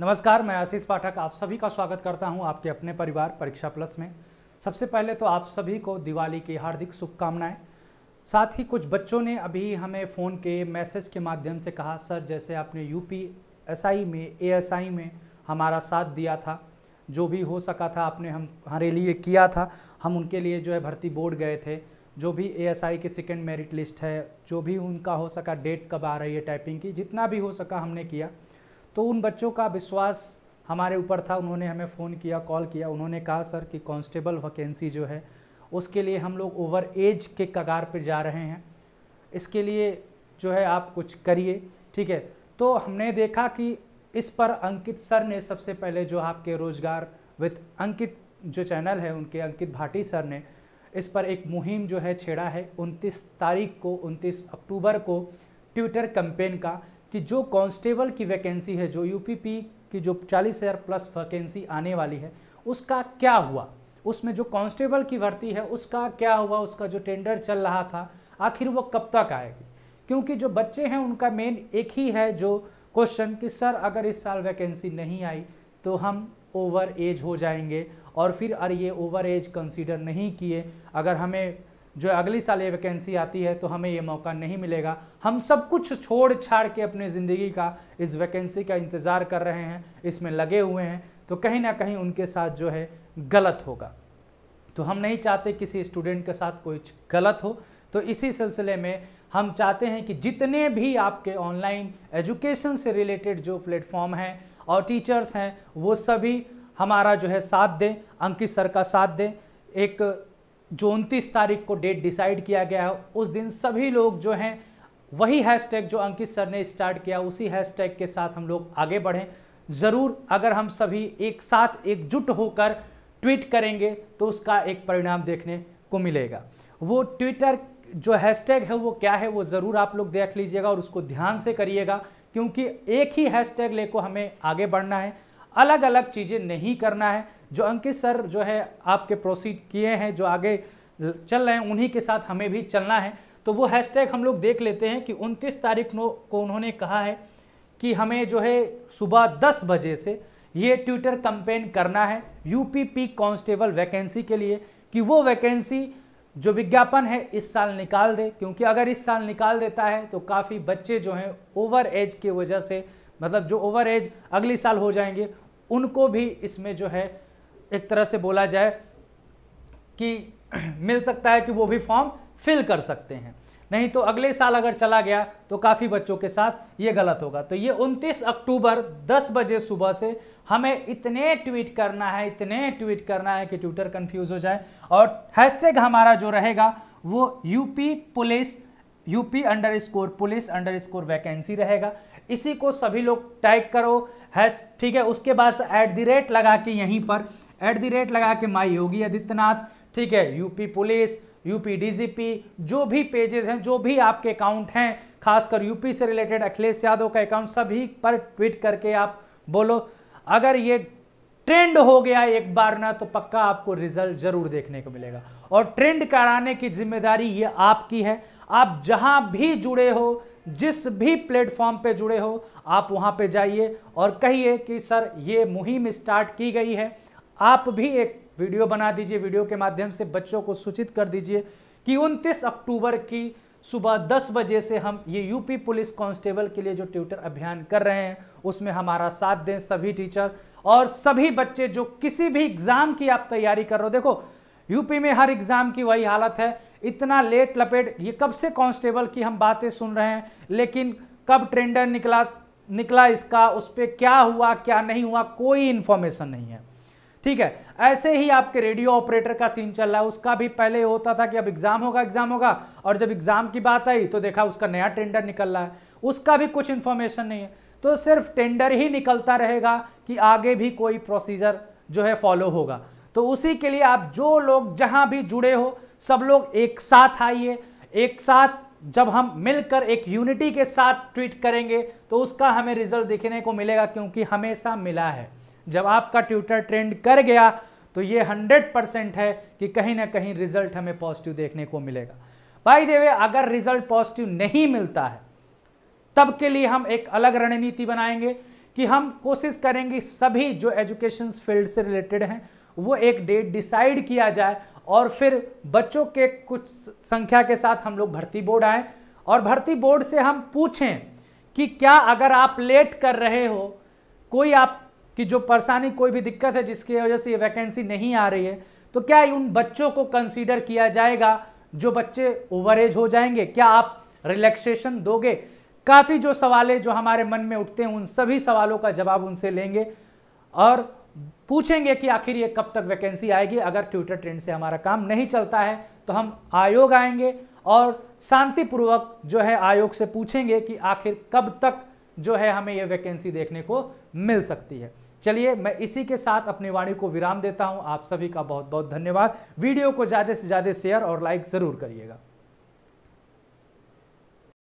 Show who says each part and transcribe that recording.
Speaker 1: नमस्कार मैं आशीष पाठक आप सभी का स्वागत करता हूं आपके अपने परिवार परीक्षा प्लस में सबसे पहले तो आप सभी को दिवाली की हार्दिक शुभकामनाएं साथ ही कुछ बच्चों ने अभी हमें फ़ोन के मैसेज के माध्यम से कहा सर जैसे आपने यूपी एसआई में एएसआई में हमारा साथ दिया था जो भी हो सका था आपने हम हमारे लिए किया था हम उनके लिए जो है भर्ती बोर्ड गए थे जो भी आई के सेकेंड मेरिट लिस्ट है जो भी उनका हो सका डेट कब आ रही है टाइपिंग की जितना भी हो सका हमने किया तो उन बच्चों का विश्वास हमारे ऊपर था उन्होंने हमें फ़ोन किया कॉल किया उन्होंने कहा सर कि कांस्टेबल वैकेंसी जो है उसके लिए हम लोग ओवर एज के कगार पर जा रहे हैं इसके लिए जो है आप कुछ करिए ठीक है तो हमने देखा कि इस पर अंकित सर ने सबसे पहले जो आपके रोजगार विथ अंकित जो चैनल है उनके अंकित भाटी सर ने इस पर एक मुहिम जो है छेड़ा है 29 तारीख को 29 अक्टूबर को ट्विटर कंपेन का कि जो कांस्टेबल की वैकेंसी है जो यूपीपी की जो चालीस हज़ार प्लस वैकेंसी आने वाली है उसका क्या हुआ उसमें जो कांस्टेबल की भर्ती है उसका क्या हुआ उसका जो टेंडर चल रहा था आखिर वो कब तक आएगी क्योंकि जो बच्चे हैं उनका मेन एक ही है जो क्वेश्चन कि सर अगर इस साल वैकेंसी नहीं आई तो हम ओवर एज हो जाएंगे और फिर अरे ये ओवर एज कंसीडर नहीं किए अगर हमें जो अगले साल ये वैकेंसी आती है तो हमें ये मौका नहीं मिलेगा हम सब कुछ छोड़ छाड़ के अपने ज़िंदगी का इस वैकेंसी का इंतज़ार कर रहे हैं इसमें लगे हुए हैं तो कहीं ना कहीं उनके साथ जो है गलत होगा तो हम नहीं चाहते किसी स्टूडेंट के साथ कोई गलत हो तो इसी सिलसिले में हम चाहते हैं कि जितने भी आपके ऑनलाइन एजुकेशन से रिलेटेड जो प्लेटफॉर्म हैं और टीचर्स हैं वो सभी हमारा जो है साथ दें अंकित सर का साथ दें एक जो उनतीस तारीख को डेट डिसाइड किया गया है उस दिन सभी लोग जो हैं वही हैशटैग जो अंकित सर ने स्टार्ट किया उसी हैशटैग के साथ हम लोग आगे बढ़ें ज़रूर अगर हम सभी एक साथ एकजुट होकर ट्वीट करेंगे तो उसका एक परिणाम देखने को मिलेगा वो ट्विटर जो हैशटैग है वो क्या है वो ज़रूर आप लोग देख लीजिएगा और उसको ध्यान से करिएगा क्योंकि एक ही हैशटैग लेकर हमें आगे बढ़ना है अलग अलग चीज़ें नहीं करना है जो अंकित सर जो है आपके प्रोसीड किए हैं जो आगे चल रहे हैं उन्हीं के साथ हमें भी चलना है तो वो हैशटैग हम लोग देख लेते हैं कि 29 तारीख को उन्होंने कहा है कि हमें जो है सुबह 10 बजे से ये ट्विटर कंपेन करना है यूपीपी कांस्टेबल वैकेंसी के लिए कि वो वैकेंसी जो विज्ञापन है इस साल निकाल दे क्योंकि अगर इस साल निकाल देता है तो काफ़ी बच्चे जो हैं ओवर एज की वजह से मतलब जो ओवर एज अगले साल हो जाएंगे उनको भी इसमें जो है एक तरह से बोला जाए कि मिल सकता है कि वो भी फॉर्म फिल कर सकते हैं नहीं तो अगले साल अगर चला गया तो काफ़ी बच्चों के साथ ये गलत होगा तो ये 29 अक्टूबर 10 बजे सुबह से हमें इतने ट्वीट करना है इतने ट्वीट करना है कि ट्विटर कंफ्यूज हो जाए और हैशटैग हमारा जो रहेगा वो UP police UP underscore police underscore vacancy रहेगा इसी को सभी लोग टाइप करो है ठीक है उसके बाद एट दी रेट लगा के यहीं पर एट द रेट लगा के माई योगी आदित्यनाथ ठीक है यूपी पुलिस यूपी डीजीपी जो भी पेजेस हैं जो भी आपके अकाउंट हैं खासकर यूपी से रिलेटेड अखिलेश यादव का अकाउंट सभी पर ट्वीट करके आप बोलो अगर ये ट्रेंड हो गया एक बार ना तो पक्का आपको रिजल्ट जरूर देखने को मिलेगा और ट्रेंड कराने की जिम्मेदारी ये आपकी है आप जहां भी जुड़े हो जिस भी प्लेटफॉर्म पे जुड़े हो आप वहाँ पे जाइए और कहिए कि सर ये मुहिम स्टार्ट की गई है आप भी एक वीडियो बना दीजिए वीडियो के माध्यम से बच्चों को सूचित कर दीजिए कि 29 अक्टूबर की सुबह 10 बजे से हम ये यूपी पुलिस कांस्टेबल के लिए जो ट्यूटर अभियान कर रहे हैं उसमें हमारा साथ दें सभी टीचर और सभी बच्चे जो किसी भी एग्ज़ाम की आप तैयारी कर रहे हो देखो यूपी में हर एग्ज़ाम की वही हालत है इतना लेट लपेट ये कब से कांस्टेबल की हम बातें सुन रहे हैं लेकिन कब ट्रेंडर निकला निकला इसका उस पर क्या हुआ क्या नहीं हुआ कोई इन्फॉर्मेशन नहीं है ठीक है ऐसे ही आपके रेडियो ऑपरेटर का सीन चल रहा है उसका भी पहले होता था कि अब एग्ज़ाम होगा एग्ज़ाम होगा और जब एग्ज़ाम की बात आई तो देखा उसका नया टेंडर निकल रहा है उसका भी कुछ इन्फॉर्मेशन नहीं है तो सिर्फ टेंडर ही निकलता रहेगा कि आगे भी कोई प्रोसीजर जो है फॉलो होगा तो उसी के लिए आप जो लोग जहां भी जुड़े हो सब लोग एक साथ आइए एक साथ जब हम मिलकर एक यूनिटी के साथ ट्वीट करेंगे तो उसका हमें रिजल्ट देखने को मिलेगा क्योंकि हमेशा मिला है जब आपका ट्विटर ट्रेंड कर गया तो ये हंड्रेड परसेंट है कि कहीं ना कहीं रिजल्ट हमें पॉजिटिव देखने को मिलेगा भाई देवे अगर रिजल्ट पॉजिटिव नहीं मिलता है तब के लिए हम एक अलग रणनीति बनाएंगे कि हम कोशिश करेंगे सभी जो एजुकेशन फील्ड से रिलेटेड हैं वो एक डेट डिसाइड किया जाए और फिर बच्चों के कुछ संख्या के साथ हम लोग भर्ती बोर्ड आए और भर्ती बोर्ड से हम पूछें कि क्या अगर आप लेट कर रहे हो कोई आप की जो परेशानी कोई भी दिक्कत है जिसकी वजह से ये वैकेंसी नहीं आ रही है तो क्या उन बच्चों को कंसीडर किया जाएगा जो बच्चे ओवर एज हो जाएंगे क्या आप रिलैक्सेशन दोगे काफ़ी जो सवाल जो हमारे मन में उठते हैं उन सभी सवालों का जवाब उनसे लेंगे और पूछेंगे कि आखिर ये कब तक वैकेंसी आएगी अगर ट्विटर ट्रेंड से हमारा काम नहीं चलता है तो हम आयोग आएंगे और शांतिपूर्वक जो है आयोग से पूछेंगे कि आखिर कब तक जो है हमें ये वैकेंसी देखने को मिल सकती है चलिए मैं इसी के साथ अपनी वाणी को विराम देता हूँ आप सभी का बहुत बहुत धन्यवाद वीडियो को ज़्यादा से ज़्यादा शेयर और लाइक ज़रूर करिएगा